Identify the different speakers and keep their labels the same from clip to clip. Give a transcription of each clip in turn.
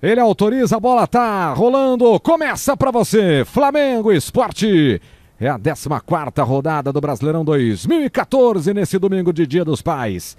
Speaker 1: Ele autoriza, a bola tá rolando. Começa para você, Flamengo Esporte. É a 14 quarta rodada do Brasileirão 2014 nesse domingo de Dia dos Pais.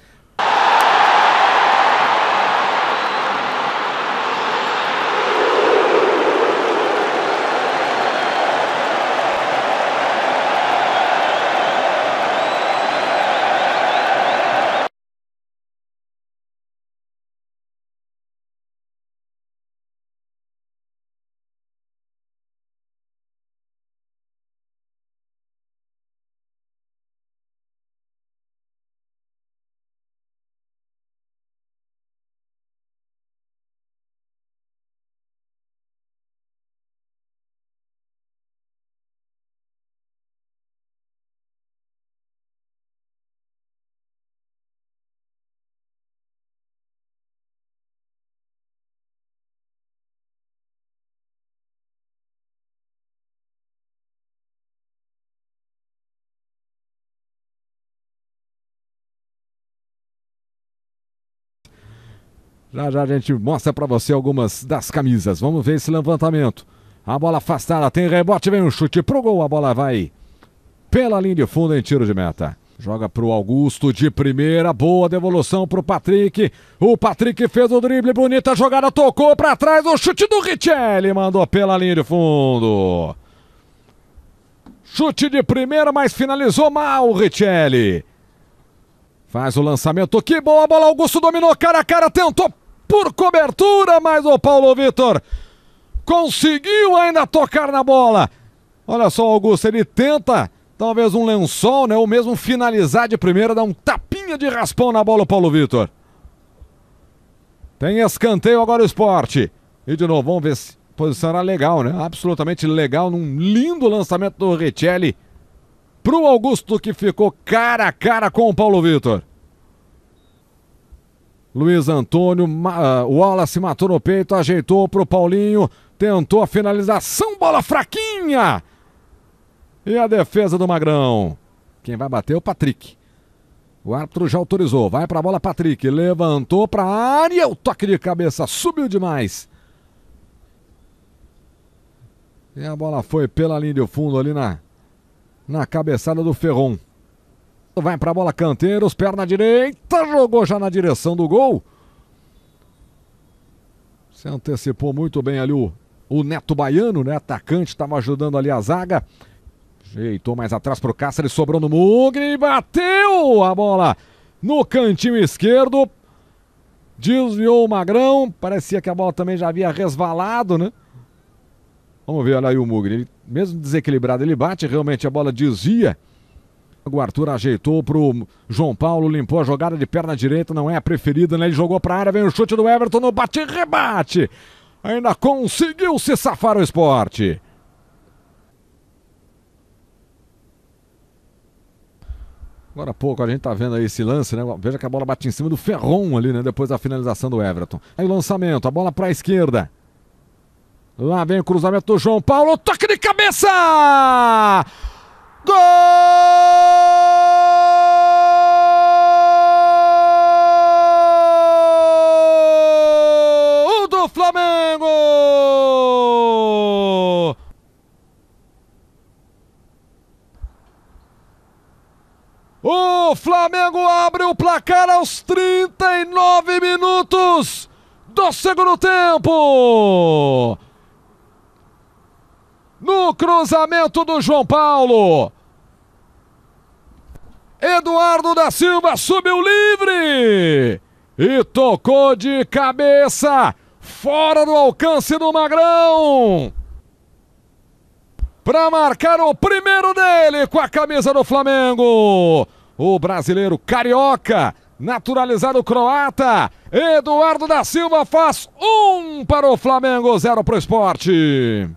Speaker 1: Já já a gente mostra para você algumas das camisas. Vamos ver esse levantamento. A bola afastada, tem rebote, vem um chute pro gol. A bola vai pela linha de fundo em tiro de meta. Joga pro Augusto de primeira, boa devolução pro Patrick. O Patrick fez o drible, bonita jogada, tocou para trás, o chute do Richelli, mandou pela linha de fundo. Chute de primeira, mas finalizou mal o Richelli. Faz o lançamento, que boa bola, Augusto dominou cara a cara, tentou por cobertura, mas o Paulo Vitor conseguiu ainda tocar na bola. Olha só o Augusto, ele tenta talvez um lençol, né, ou mesmo finalizar de primeira, dar um tapinha de raspão na bola o Paulo Vitor. Tem escanteio agora o esporte. E de novo, vamos ver se posição era legal, né? Absolutamente legal, num lindo lançamento do Richelli pro Augusto que ficou cara a cara com o Paulo Vitor. Luiz Antônio, ah, o Wallace matou no peito, ajeitou pro Paulinho, tentou a finalização, bola fraquinha! E a defesa do Magrão. Quem vai bater é o Patrick. O árbitro já autorizou. Vai para a bola, Patrick. Levantou para a área. O toque de cabeça subiu demais. E a bola foi pela linha de fundo ali na na cabeçada do Ferron. Vai para a bola Canteiros, perna direita, jogou já na direção do gol. Se antecipou muito bem ali o, o Neto Baiano, né? Atacante, estava ajudando ali a zaga. Jeitou mais atrás para o Cáceres, sobrou no Mugri, bateu a bola no cantinho esquerdo. Desviou o Magrão, parecia que a bola também já havia resvalado, né? Vamos ver, olha aí o Mugri. Ele, mesmo desequilibrado, ele bate, realmente a bola desvia. O Arthur ajeitou pro João Paulo, limpou a jogada de perna direita, não é a preferida, né? Ele jogou a área, vem o chute do Everton, no bate rebate. Ainda conseguiu se safar o esporte. Agora há pouco a gente tá vendo aí esse lance, né? Veja que a bola bate em cima do Ferron ali, né? Depois da finalização do Everton. Aí o lançamento, a bola para a esquerda. Lá vem o cruzamento do João Paulo. Toque de cabeça! Gol do Flamengo! O Flamengo abre o placar aos 39 minutos do segundo tempo. No cruzamento do João Paulo. Eduardo da Silva subiu livre e tocou de cabeça, fora do alcance do Magrão. Para marcar o primeiro dele com a camisa do Flamengo. O brasileiro carioca, naturalizado croata, Eduardo da Silva faz um para o Flamengo, zero para o esporte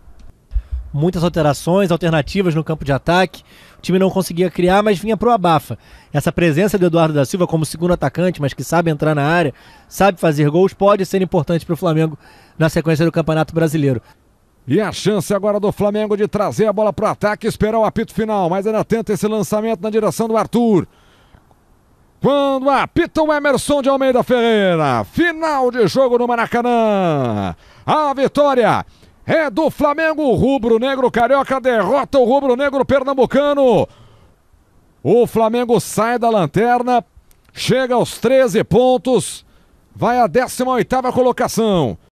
Speaker 1: muitas alterações, alternativas no campo de ataque. O time não conseguia criar, mas vinha para o abafa. Essa presença do Eduardo da Silva como segundo atacante, mas que sabe entrar na área, sabe fazer gols, pode ser importante para o Flamengo na sequência do Campeonato Brasileiro. E a chance agora do Flamengo de trazer a bola para o ataque, esperar o apito final, mas ainda tenta esse lançamento na direção do Arthur. Quando apita o Emerson de Almeida Ferreira, final de jogo no Maracanã. A vitória é do Flamengo, o rubro-negro carioca derrota o rubro-negro pernambucano. O Flamengo sai da lanterna, chega aos 13 pontos, vai à 18ª colocação.